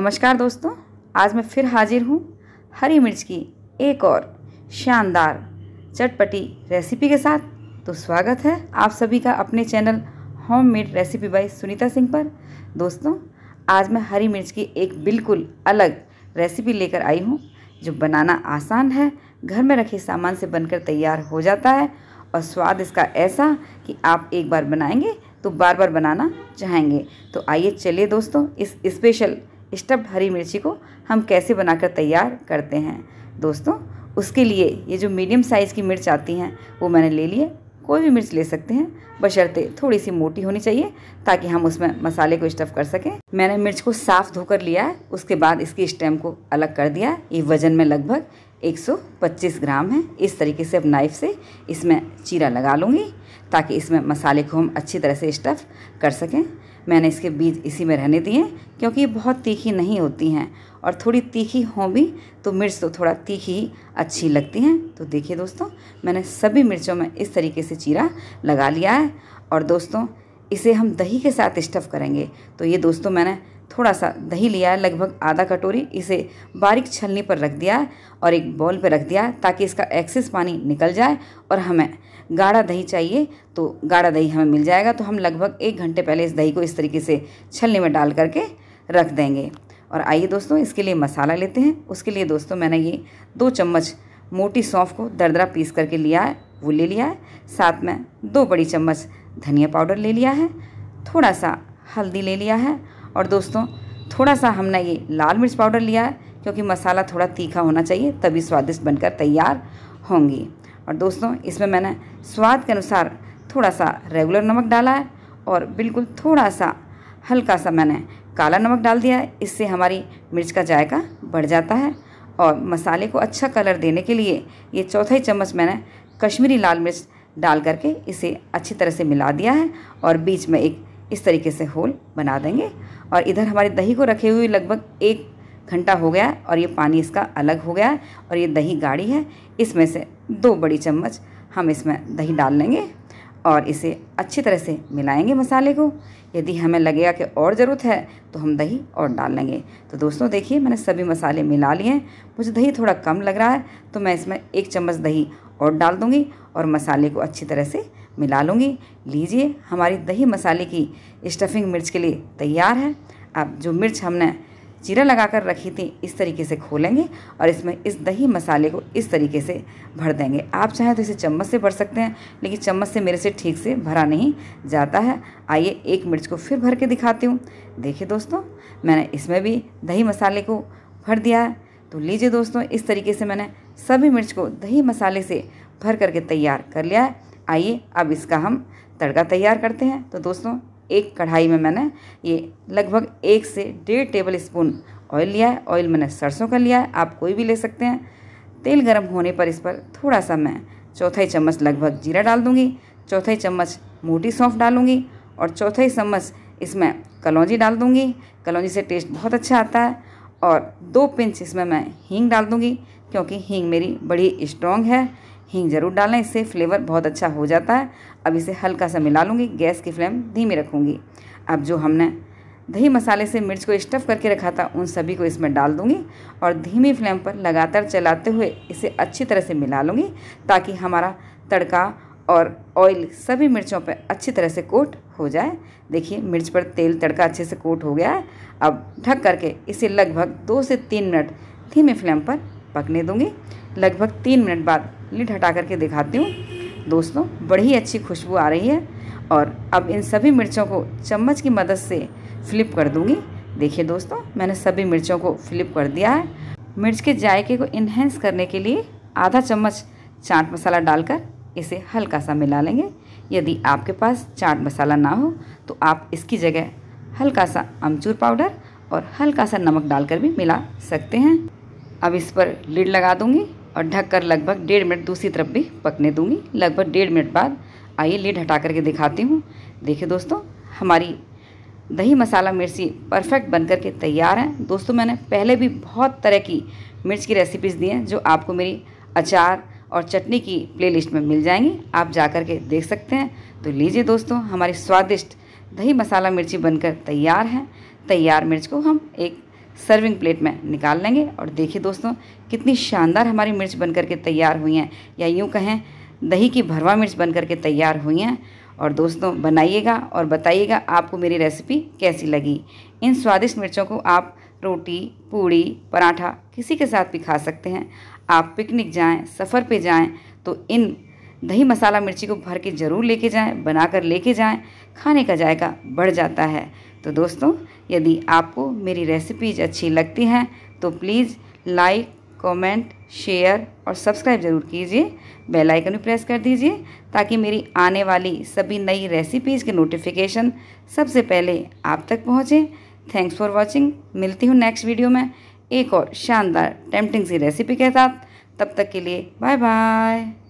नमस्कार दोस्तों आज मैं फिर हाजिर हूँ हरी मिर्च की एक और शानदार चटपटी रेसिपी के साथ तो स्वागत है आप सभी का अपने channel home made recipe by Sunita Singh पर दोस्तों आज मैं हरी मिर्च की एक बिल्कुल अलग रेसिपी लेकर आई हूँ जो बनाना आसान है घर में रखे सामान से बनकर तैयार हो जाता है और स्वाद इसका ऐसा कि आप एक बार बनाएंगे तो बार बार बनाना चाहेंगे तो आइए चलिए दोस्तों इस स्पेशल स्टफ्ड हरी मिर्ची को हम कैसे बनाकर तैयार करते हैं दोस्तों उसके लिए ये जो मीडियम साइज़ की मिर्च आती हैं वो मैंने ले लिए कोई भी मिर्च ले सकते हैं बशर्ते थोड़ी सी मोटी होनी चाहिए ताकि हम उसमें मसाले को स्टफ़ कर सकें मैंने मिर्च को साफ़ धोकर लिया है उसके बाद इसकी स्टेम को अलग कर दिया ये वज़न में लगभग 125 ग्राम है इस तरीके से अब नाइफ़ से इसमें चीरा लगा लूँगी ताकि इसमें मसाले को हम अच्छी तरह से स्टफ़ कर सकें मैंने इसके बीज इसी में रहने दिए क्योंकि ये बहुत तीखी नहीं होती हैं और थोड़ी तीखी हों भी तो मिर्च तो थोड़ा तीखी अच्छी लगती हैं तो देखिए दोस्तों मैंने सभी मिर्चों में इस तरीके से चीरा लगा लिया है और दोस्तों इसे हम दही के साथ स्टफ़ करेंगे तो ये दोस्तों मैंने थोड़ा सा दही लिया लगभग आधा कटोरी इसे बारीक छलनी पर रख दिया और एक बॉल पर रख दिया ताकि इसका एक्सेस पानी निकल जाए और हमें गाढ़ा दही चाहिए तो गाढ़ा दही हमें मिल जाएगा तो हम लगभग एक घंटे पहले इस दही को इस तरीके से छलनी में डाल करके रख देंगे और आइए दोस्तों इसके लिए मसाला लेते हैं उसके लिए दोस्तों मैंने ये दो चम्मच मोटी सौंफ को दरदरा पीस करके लिया है वो ले लिया है साथ में दो बड़ी चम्मच धनिया पाउडर ले लिया है थोड़ा सा हल्दी ले लिया है और दोस्तों थोड़ा सा हमने ये लाल मिर्च पाउडर लिया है क्योंकि मसाला थोड़ा तीखा होना चाहिए तभी स्वादिष्ट बनकर तैयार होंगी और दोस्तों इसमें मैंने स्वाद के अनुसार थोड़ा सा रेगुलर नमक डाला है और बिल्कुल थोड़ा सा हल्का सा मैंने काला नमक डाल दिया है इससे हमारी मिर्च का जायका बढ़ जाता है और मसाले को अच्छा कलर देने के लिए ये चौथाई चम्मच मैंने कश्मीरी लाल मिर्च डाल करके इसे अच्छी तरह से मिला दिया है और बीच में एक इस तरीके से होल बना देंगे और इधर हमारे दही को रखे हुए लगभग एक घंटा हो गया और ये पानी इसका अलग हो गया है और ये दही गाढ़ी है इसमें से दो बड़ी चम्मच हम इसमें दही डाल लेंगे और इसे अच्छी तरह से मिलाएंगे मसाले को यदि हमें लगेगा कि और ज़रूरत है तो हम दही और डाल लेंगे तो दोस्तों देखिए मैंने सभी मसाले मिला लिए हैं मुझे दही थोड़ा कम लग रहा है तो मैं इसमें एक चम्मच दही और डाल दूँगी और मसाले को अच्छी तरह से मिला लूँगी लीजिए हमारी दही मसाले की स्टफिंग मिर्च के लिए तैयार है अब जो मिर्च हमने चीरा लगा कर रखी थी इस तरीके से खोलेंगे और इसमें इस दही मसाले को इस तरीके से भर देंगे आप चाहें तो इसे चम्मच से भर सकते हैं लेकिन चम्मच से मेरे से ठीक से भरा नहीं जाता है आइए एक मिर्च को फिर भर के दिखाती हूँ देखिए दोस्तों मैंने इसमें भी दही मसाले को भर दिया है तो लीजिए दोस्तों इस तरीके से मैंने सभी मिर्च को दही मसाले से भर करके तैयार कर लिया है आइए अब इसका हम तड़का तैयार करते हैं तो दोस्तों एक कढ़ाई में मैंने ये लगभग एक से डेढ़ टेबल स्पून ऑयल लिया है ऑयल मैंने सरसों का लिया है आप कोई भी ले सकते हैं तेल गर्म होने पर इस पर थोड़ा सा मैं चौथाई चम्मच लगभग जीरा डाल दूँगी चौथाई चम्मच मोटी सौंफ डालूँगी और चौथाई चम्मच इसमें कलौजी डाल दूँगी कलौजी से टेस्ट बहुत अच्छा आता है और दो पिंच इसमें मैं हींग डाल दूँगी क्योंकि हींग मेरी बड़ी स्ट्रॉन्ग है हींग ज़रूर डालना इससे फ्लेवर बहुत अच्छा हो जाता है अब इसे हल्का सा मिला लूँगी गैस की फ्लेम धीमी रखूँगी अब जो हमने दही मसाले से मिर्च को स्टफ़ करके रखा था उन सभी को इसमें डाल दूँगी और धीमी फ्लेम पर लगातार चलाते हुए इसे अच्छी तरह से मिला लूँगी ताकि हमारा तड़का और ऑयल सभी मिर्चों पर अच्छी तरह से कोट हो जाए देखिए मिर्च पर तेल तड़का अच्छे से कोट हो गया है अब ढक करके इसे लगभग दो से तीन मिनट धीमी फ्लेम पर पकने दूँगी लगभग तीन मिनट बाद लिड हटा करके दिखाती हूँ दोस्तों बड़ी अच्छी खुशबू आ रही है और अब इन सभी मिर्चों को चम्मच की मदद से फ्लिप कर दूँगी देखिए दोस्तों मैंने सभी मिर्चों को फ्लिप कर दिया है मिर्च के जायके को इन्हेंस करने के लिए आधा चम्मच चाट मसाला डालकर इसे हल्का सा मिला लेंगे यदि आपके पास चाट मसाला ना हो तो आप इसकी जगह हल्का सा अमचूर पाउडर और हल्का सा नमक डालकर भी मिला सकते हैं अब इस पर लिड लगा दूंगी और ढककर लगभग डेढ़ मिनट दूसरी तरफ भी पकने दूंगी लगभग डेढ़ मिनट बाद आइए लीड हटा करके दिखाती हूँ देखिए दोस्तों हमारी दही मसाला मिर्ची परफेक्ट बन करके तैयार है दोस्तों मैंने पहले भी बहुत तरह की मिर्च की रेसिपीज़ दी हैं जो आपको मेरी अचार और चटनी की प्लेलिस्ट में मिल जाएंगी आप जा कर के देख सकते हैं तो लीजिए दोस्तों हमारी स्वादिष्ट दही मसाला मिर्ची बनकर तैयार है तैयार मिर्च को हम एक सर्विंग प्लेट में निकाल लेंगे और देखिए दोस्तों कितनी शानदार हमारी मिर्च बन करके तैयार हुई हैं या यूँ कहें दही की भरवा मिर्च बन करके तैयार हुई हैं और दोस्तों बनाइएगा और बताइएगा आपको मेरी रेसिपी कैसी लगी इन स्वादिष्ट मिर्चों को आप रोटी पूड़ी पराठा किसी के साथ भी खा सकते हैं आप पिकनिक जाएं सफ़र पे जाएं तो इन दही मसाला मिर्ची को भर के ज़रूर लेके जाएं बनाकर लेके जाएं खाने का जायका बढ़ जाता है तो दोस्तों यदि आपको मेरी रेसिपीज अच्छी लगती हैं तो प्लीज़ लाइक कमेंट, शेयर और सब्सक्राइब ज़रूर कीजिए बेल आइकन भी प्रेस कर दीजिए ताकि मेरी आने वाली सभी नई रेसिपीज़ के नोटिफिकेशन सबसे पहले आप तक पहुँचें थैंक्स फॉर वॉचिंग मिलती हूँ नेक्स्ट वीडियो में एक और शानदार टेम्पटिंग सी रेसिपी के साथ तब तक के लिए बाय बाय